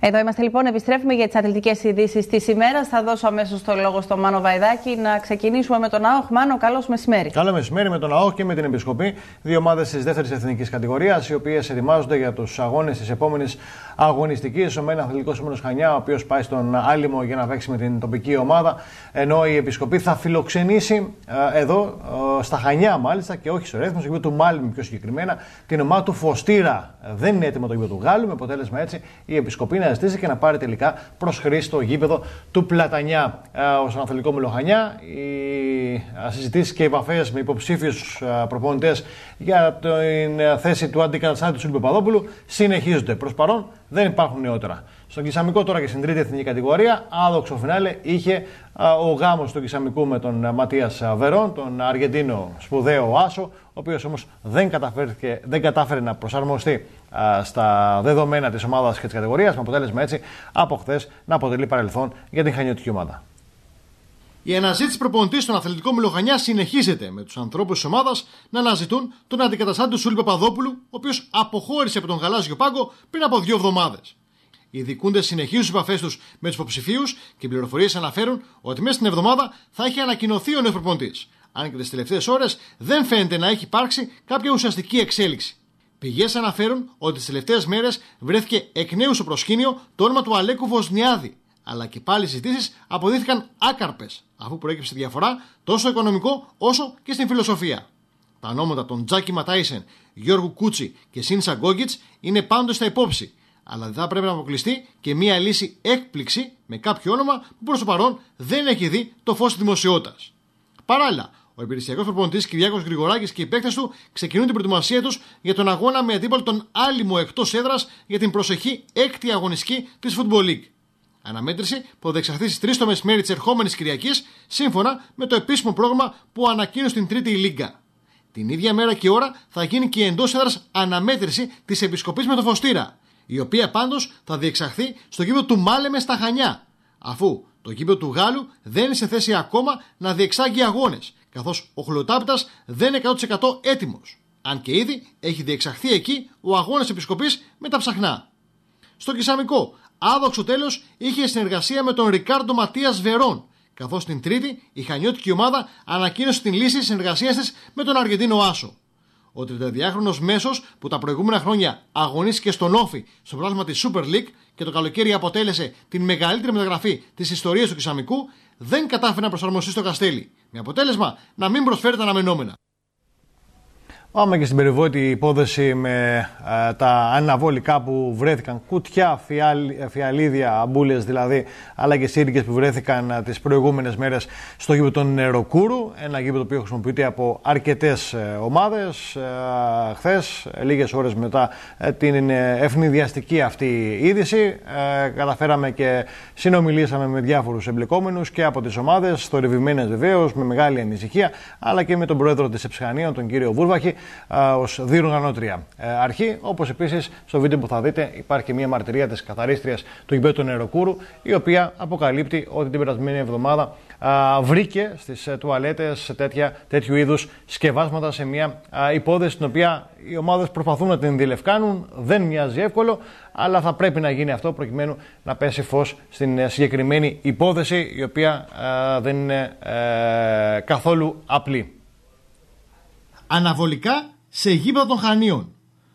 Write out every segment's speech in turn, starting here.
Εδώ είμαστε λοιπόν, επιστρέφουμε για τις αθλητικές ειδήσεις της ημέρας. Θα δώσω αμέσως το λόγο στον Μάνο Βαϊδάκη να ξεκινήσουμε με τον ΑΟΧ. Μάνο, καλώς μεσημέρι. Καλό μεσημέρι με τον ΑΟΧ και με την Επισκοπή. Δύο ομάδες της δεύτερης εθνικής κατηγορίας, οι οποίες ετοιμάζονται για τους αγώνες της επόμενης αγωνιστικής. Ο Μένα Αθλητικό Σύμβουλο Χανιά, ο οποίος πάει στον Άλυμο για να παίξει με την τοπική ομάδα. Ενώ η Επισκοπή θα φιλοξενήσει ε, εδώ, ε, στα Χανιά μάλιστα και όχι στο Ρέθμος, στο του Μάλμ πιο συγκεκριμένα, την ομάδα του Φωστήρα. Δεν είναι έτοιμο το γήπεδο του Γάλλου, με αποτέλεσμα έτσι η Επισκοπή να ζητήσει και να πάρει τελικά προς χρήση το γήπεδο του Πλατανιά. Ε, ο αναθελικό με Λοχανιά. οι ε, συζητήσεις και οι επαφές με υποψήφιους ε, προπονητές για την θέση του αντικαταστάτη του Παπαδόπουλου συνεχίζονται. Προς παρόν δεν υπάρχουν νεότερα. Στον Κυσαμικό τώρα και στην τρίτη εθνική κατηγορία, άδοξο φινάλε είχε ο γάμος του Κυσαμικού με τον Ματίας Βερόν, τον Αργεντίνο σπουδαίο Άσο, ο οποίος όμως δεν, δεν κατάφερε να προσαρμοστεί στα δεδομένα της ομάδας και της κατηγορίας, με αποτέλεσμα έτσι από χθες να αποτελεί παρελθόν για την χανιωτική ομάδα. Η αναζήτηση προπονητής στον αθλητικό Μιλοχανιά συνεχίζεται με τους ανθρώπους της ομάδας να αναζητούν τον αντικαταστάτη του Σούλη Παπαδόπουλου, ο οποίος αποχώρησε από τον Γαλάζιο Πάγκο πριν από δύο εβδομάδες. Οι δικούντε συνεχίζουν τις επαφές τους με τους υποψηφίους και οι πληροφορίες αναφέρουν ότι μέσα στην εβδομάδα θα έχει ανακοινωθεί ο νέος Αν και τις τελευταίες ώρες δεν φαίνεται να έχει υπάρξει κάποια ουσιαστική εξέλιξη. Πηγές αναφέρουν ότι τις τελευταίες μέρες βρέθηκε εκ νέου στο προσκήνιο το όνομα του Αλέκου Βοσνιάδη. Αλλά και πάλι οι συζητήσεις αποδείχθηκαν άκαρπες, αφού προέκυψε διαφορά τόσο στο οικονομικό όσο και στην φιλοσοφία. Τα νόματα των Τζάκι Ματάισεν, Γιώργου Κούτσι και Σίνσα Γκόγκιτ είναι πάντω στα υπόψη, αλλά δεν θα πρέπει να αποκλειστεί και μία λύση έκπληξη με κάποιο όνομα που προς το παρόν δεν έχει δει το φως της δημοσιότητας. Παράλληλα, ο υπηρεσιακός προπονητής Κυριάκος Γρηγοράκης και οι παίκτες του ξεκινούν την προετοιμασία τους για τον αγώνα με αντίπαλο τον Άλυμο εκτός έδρας για την προσεχή έκτη αγωνιστική της Football League. Αναμέτρηση που θα δεξαχθεί στι 3 το μεσημέρι της ερχόμενης Κυριακής, σύμφωνα με το επίσημο πρόγραμμα που ανακοίνωσε την Τρίτη η Λίγκα. Την ίδια μέρα και ώρα θα γίνει και η εντός έδρας αναμέτρηση της Επισκοπής με το Φωστήρα, η οποία πάντως θα διεξαχθεί στο γήπεδο του Μάλεμε στα Χανιά, αφού το γήπεδο του Γάλλου δεν είναι σε θέση ακόμα να διεξάγει αγώνες καθώς ο Χλωτάπητα δεν είναι 100% έτοιμος, αν και ήδη έχει διεξαχθεί εκεί ο αγώνας επισκοπής με τα ψαχνά. Στο Κισαμικό, άδοξο τέλος είχε συνεργασία με τον Ρικάρντο Ματίας Βερόν, καθώς την Τρίτη η χανιώτικη ομάδα ανακοίνωσε την λύση συνεργασίας της με τον Αργεντίνο Άσο. Ο 32χρονο μέσος που τα προηγούμενα χρόνια αγωνίστηκε στον Όφη στο πράσμα της Super League και το καλοκαίρι αποτέλεσε την μεγαλύτερη μεταγραφή της ιστορίας του Κυσαμικού, δεν κατάφερε να προσαρμοστεί στο Καστέλι. Με αποτέλεσμα να μην προσφέρει τα αναμενόμενα. Πάμε και στην περιβόητη υπόθεση με τα αναβολικά που βρέθηκαν, κουτιά, φιαλ, φιαλίδια, αμπούλες δηλαδή, αλλά και σύρικες που βρέθηκαν ε, τις προηγούμενες μέρες στο γήπεδο των Νεροκούρου, ένα γήπεδο που χρησιμοποιείται από αρκετές ε, ομάδες. Ε, χθες, λίγες ώρες μετά ε, την ε, ευνηδιαστική αυτή είδηση, καταφέραμε και συνομιλήσαμε με διάφορους εμπλεκόμενους και από τις ομάδες, θορυβημένες βεβαίως, με μεγάλη ανησυχία, αλλά και με τον πρόεδρο της Εψυχανία, τον κύριο Βούρβαχη, ως διοργανώτρια ε, αρχή. Όπως επίσης στο βίντεο που θα δείτε υπάρχει μια μαρτυρία της καθαρίστριας του γηπέδου του Νεροκούρου, η οποία αποκαλύπτει ότι την περασμένη εβδομάδα α, βρήκε στις ε, τουαλέτες τέτοιου είδους σκευάσματα σε μια α, υπόθεση την οποία οι ομάδες προσπαθούν να την διελευκάνουν. Δεν μοιάζει εύκολο, αλλά θα πρέπει να γίνει αυτό προκειμένου να πέσει φως στην ε, συγκεκριμένη υπόθεση, η οποία δεν είναι καθόλου απλή αναβολικά σε γήπεδο των Χανίων.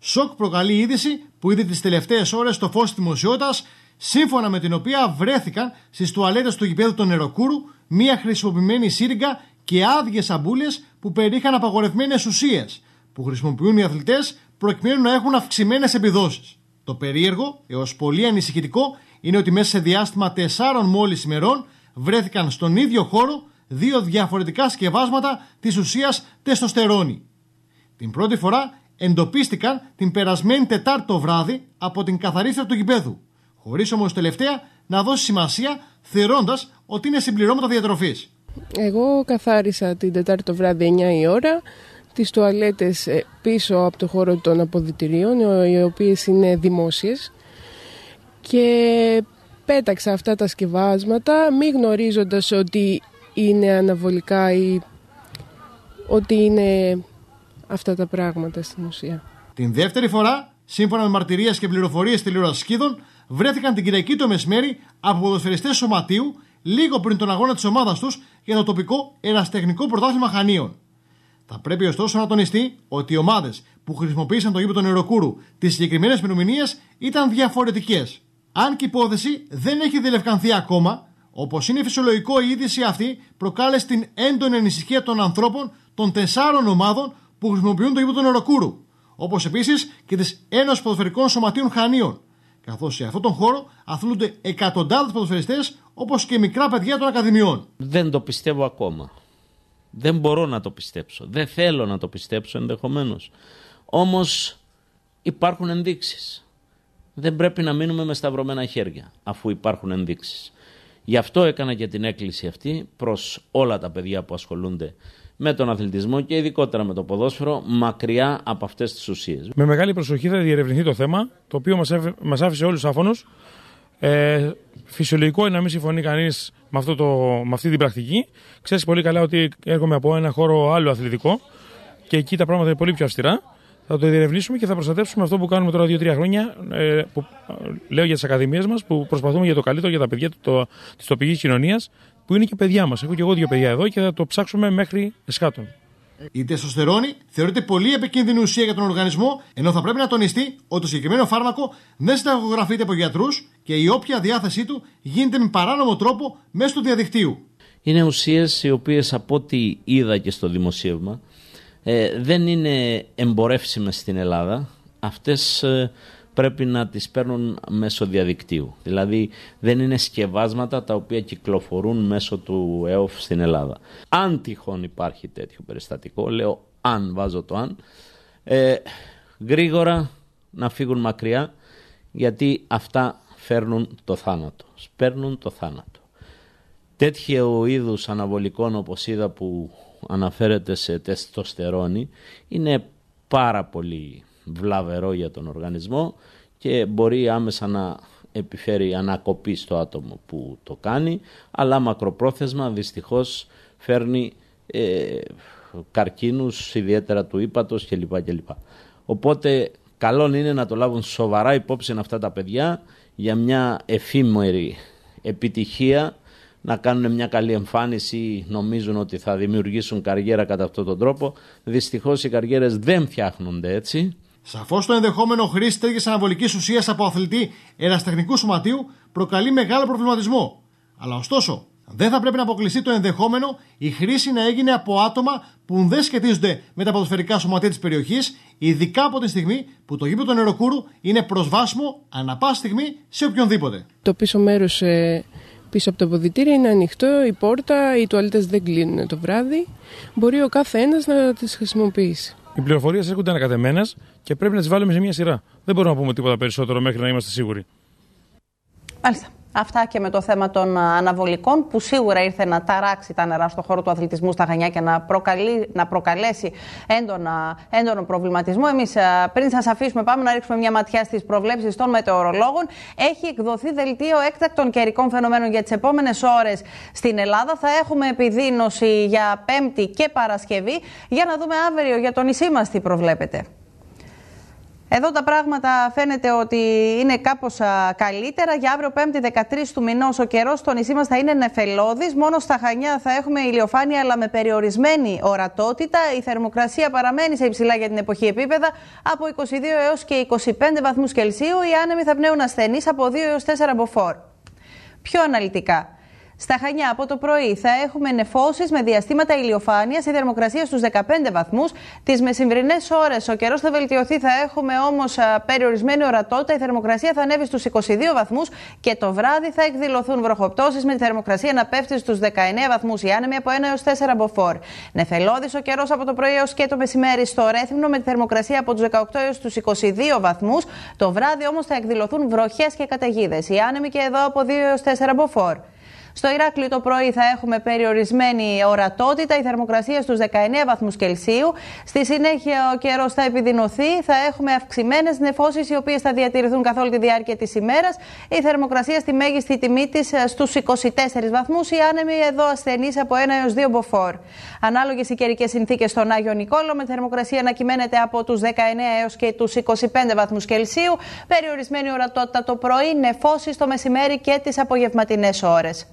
Σοκ προκαλεί είδηση που είδε τις τελευταίες ώρες το φως της δημοσιότητας, σύμφωνα με την οποία βρέθηκαν στις τουαλέτες του γηπέδου των Νεροκούρου μία χρησιμοποιημένη σύριγγα και άδειες σαμπούλε που περίχαν απαγορευμένες ουσίες που χρησιμοποιούν οι αθλητές προκειμένου να έχουν αυξημένες επιδόσεις. Το περίεργο έως πολύ ανησυχητικό είναι ότι μέσα σε διάστημα 4 μόλις ημερών βρέθηκαν στον ίδιο χώρο δύο διαφορετικά σκευάσματα της ουσίας τεστοστερόνη. Την πρώτη φορά εντοπίστηκαν την περασμένη Τετάρτη το βράδυ από την καθαρίστρια του γηπέδου, Χωρίς όμως τελευταία να δώσει σημασία θεωρώντας ότι είναι συμπληρώματα διατροφής. Εγώ καθάρισα την Τετάρτη το βράδυ 9 η ώρα τις τουαλέτες ε, πίσω από το χώρο των αποδητηρίων, οι οποίες είναι δημόσιες και πέταξα αυτά τα σκευάσματα μη γνωρίζοντας ότι είναι αναβολικά ή ότι είναι αυτά τα πράγματα στην ουσία. Την δεύτερη φορά, σύμφωνα με μαρτυρίες και πληροφορίες τηλεορασκίδων, βρέθηκαν την Κυριακή το μεσημέρι από ποδοσφαιριστές Σωματίου λίγο πριν τον αγώνα της ομάδας τους για το τοπικό εραστεχνικό πρωτάθλημα Χανίων. Θα πρέπει ωστόσο να τονιστεί ότι οι ομάδες που χρησιμοποίησαν το γήπεδο Νεροκούρου ...τις συγκεκριμένες ημερομηνίε ήταν διαφορετικές. Αν και η υπόθεση δεν έχει διελευκανθεί ακόμα, Όπως είναι φυσιολογικό, η είδηση αυτή προκάλεσε την έντονη ανησυχία των ανθρώπων των τεσσάρων ομάδων που χρησιμοποιούν το γήπεδο του Νεροκούρου, όπως επίσης και της Ένωσης Ποδοφερικών Σωματείων Χανίων. Καθώς σε αυτόν τον χώρο αθλούνται εκατοντάδες ποδοφεριστέ, όπως και μικρά παιδιά των Ακαδημιών. Δεν το πιστεύω ακόμα. Δεν μπορώ να το πιστέψω. Δεν θέλω να το πιστέψω ενδεχομένως. Όμως υπάρχουν ενδείξεις. Δεν πρέπει να μείνουμε με σταυρωμένα χέρια, αφού υπάρχουν ενδείξεις. Γι' αυτό έκανα και την έκκληση αυτή προς όλα τα παιδιά που ασχολούνται με τον αθλητισμό και ειδικότερα με το ποδόσφαιρο, μακριά από αυτές τις ουσίες. Με μεγάλη προσοχή θα διερευνηθεί το θέμα, το οποίο μας άφησε όλους άφωνος. Ε, φυσιολογικό είναι να μην συμφωνεί κανείς με, με αυτή την πρακτική. Ξέρεις πολύ καλά ότι έρχομαι από ένα χώρο άλλο αθλητικό και εκεί τα πράγματα είναι πολύ πιο αυστηρά. Θα το διερευνήσουμε και θα προστατεύσουμε αυτό που κάνουμε τώρα 2-3 χρόνια. Ε, που, ε, λέω για τις ακαδημίες μας, που προσπαθούμε για το καλύτερο για τα παιδιά το, της τοπικής κοινωνίας, που είναι και παιδιά μας. Έχω και εγώ δύο παιδιά εδώ και θα το ψάξουμε μέχρι εσχάτων. Η τεστοστερόνη θεωρείται πολύ επικίνδυνη ουσία για τον οργανισμό, ενώ θα πρέπει να τονιστεί ότι το συγκεκριμένο φάρμακο δεν συνταγογραφείται από γιατρούς και η όποια διάθεσή του γίνεται με παράνομο τρόπο μέσω του διαδικτύου. Είναι ουσίες οι οποίες από ό,τι είδα και στο δημοσίευμα ε, δεν είναι εμπορεύσιμες στην Ελλάδα. Αυτές ε, πρέπει να τις παίρνουν μέσω διαδικτύου. Δηλαδή δεν είναι σκευάσματα τα οποία κυκλοφορούν μέσω του ΕΟΦ στην Ελλάδα. Αν τυχόν υπάρχει τέτοιο περιστατικό, λέω αν, βάζω το αν, ε, γρήγορα να φύγουν μακριά γιατί αυτά φέρνουν το θάνατο. Σπέρνουν το θάνατο. τέτοιο είδους αναβολικών όπως είδα που αναφέρεται σε τεστοστερόνη είναι πάρα πολύ βλαβερό για τον οργανισμό και μπορεί άμεσα να επιφέρει ανακοπή στο άτομο που το κάνει, αλλά μακροπρόθεσμα δυστυχώς φέρνει ε, καρκίνους ιδιαίτερα του ύπατος κλπ. κλπ. Οπότε καλό είναι να το λάβουν σοβαρά υπόψη αυτά τα παιδιά για μια εφήμερη επιτυχία να κάνουν μια καλή εμφάνιση ή νομίζουν ότι θα δημιουργήσουν καριέρα κατά αυτόν τον τρόπο. Δυστυχώς οι καριέρες δεν φτιάχνονται έτσι. Σαφώς το ενδεχόμενο χρήση τέτοιας αναβολικής ουσίας από αθλητή εραστεχνικού σωματείου προκαλεί μεγάλο προβληματισμό. Αλλά ωστόσο, δεν θα πρέπει να αποκλειστεί το ενδεχόμενο η χρήση να έγινε από άτομα που δεν σχετίζονται με τα ποδοσφαιρικά σωματεία της περιοχής, ειδικά από τη στιγμή που το γήπεδο του νεροκούρου είναι προσβάσιμο ανα στιγμή σε οποιονδήποτε. Το πίσω μέρος ε, Πίσω από το ποδητήρια είναι ανοιχτό, η πόρτα, οι τουαλέτες δεν κλείνουν το βράδυ. Μπορεί ο κάθε ένας να τις χρησιμοποιήσει. Οι πληροφορίες έρχονται ανακατεμένες και πρέπει να τις βάλουμε σε μια σειρά. Δεν μπορούμε να πούμε τίποτα περισσότερο μέχρι να είμαστε σίγουροι. Μάλιστα. Αυτά και με το θέμα των αναβολικών που σίγουρα ήρθε να ταράξει τα νερά στο χώρο του αθλητισμού στα Χανιά και να, προκαλεί, να προκαλέσει έντονα, έντονο προβληματισμό. Εμείς πριν σας αφήσουμε, πάμε να ρίξουμε μια ματιά στις προβλέψεις των μετεωρολόγων. Έχει εκδοθεί δελτίο έκτακτων καιρικών φαινομένων για τις επόμενες ώρες στην Ελλάδα. Θα έχουμε επιδείνωση για Πέμπτη και Παρασκευή. Για να δούμε αύριο για το νησί μας τι προβλέπετε. Εδώ τα πράγματα φαίνεται ότι είναι κάπως καλύτερα. Για αύριο 5η 13 του μηνός ο καιρός στο νησί μας θα είναι νεφελώδης. Μόνο στα Χανιά θα έχουμε ηλιοφάνεια, αλλά με περιορισμένη ορατότητα. Η θερμοκρασία παραμένει σε υψηλά για την εποχή επίπεδα από 22 έως και 25 βαθμούς Κελσίου. Οι άνεμοι θα πνέουν ασθενείς από 2 έω 4 μποφόρ. Πιο αναλυτικά. Στα Χανιά από το πρωί θα έχουμε νεφώσεις με διαστήματα ηλιοφάνειας ή θερμοκρασία στους 15 βαθμούς. Τις μεσημβρινές ώρες ο καιρός θα βελτιωθεί, θα έχουμε όμως περιορισμένη ορατότητα. Η θερμοκρασία θα ανέβει στους 22 βαθμούς και το βράδυ θα εκδηλωθούν βροχοπτώσεις με τη θερμοκρασία να πέφτει στους 19 βαθμούς, η άνεμη από 1 έως 4 μποφόρ. Νεφελώδης ο καιρός από το πρωί έως και το μεσημέρι στο Ρέθυμνο με τη θερμοκρασία από τους 18 έω 22 βαθμούς. Το βράδυ όμως θα εκδηλωθούν βροχές και καταιγίδες. Η άνεμη και εδώ από 2 έω 4 μποφόρ. Στο Ηράκλειο το πρωί θα έχουμε περιορισμένη ορατότητα, η θερμοκρασία στους 19 βαθμούς Κελσίου. Στη συνέχεια ο καιρός θα επιδεινωθεί, θα έχουμε αυξημένες νεφώσεις οι οποίες θα διατηρηθούν καθ' όλη τη διάρκεια της ημέρας. Η θερμοκρασία στη μέγιστη τιμή της ε, στους 24 βαθμούς, οι άνεμοι εδώ ασθενής από 1 έως 2 μποφόρ. Ανάλογες οι καιρικές συνθήκες στον Άγιο Νικόλο με θερμοκρασία να κυμαίνεται από τους 19 έως και τους 25 βαθμούς Κελσίου, περιορισμένη ορατότητα το πρωί, νεφώσεις το μεσημέρι και τις απογευματινές ώρες.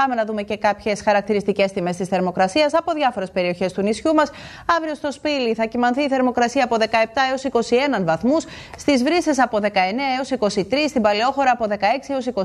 Πάμε να δούμε και κάποιες χαρακτηριστικές τιμές της θερμοκρασίας από διάφορες περιοχές του νησιού μας. Αύριο στο Σπήλι θα κοιμανθεί η θερμοκρασία από 17 έω 21 βαθμούς, στις Βρύσες από 19 έω 23, στην Παλαιόχωρα από 16 έω 21,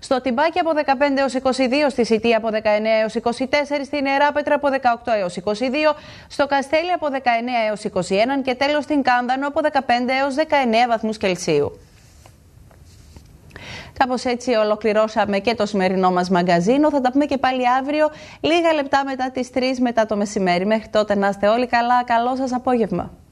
στο Τιμπάκι από 15 έω 22, στη Σιτή από 19 έω 24, στην Εράπετρα από 18 έω 22, στο Καστέλι από 19 έω 21 και τέλος στην Κάνδανο από 15 έω 19 βαθμούς Κελσίου. Κάπως έτσι ολοκληρώσαμε και το σημερινό μας μαγκαζίνο. Θα τα πούμε και πάλι αύριο, λίγα λεπτά μετά τις 3 μετά το μεσημέρι. Μέχρι τότε να είστε όλοι καλά. Καλό σας απόγευμα.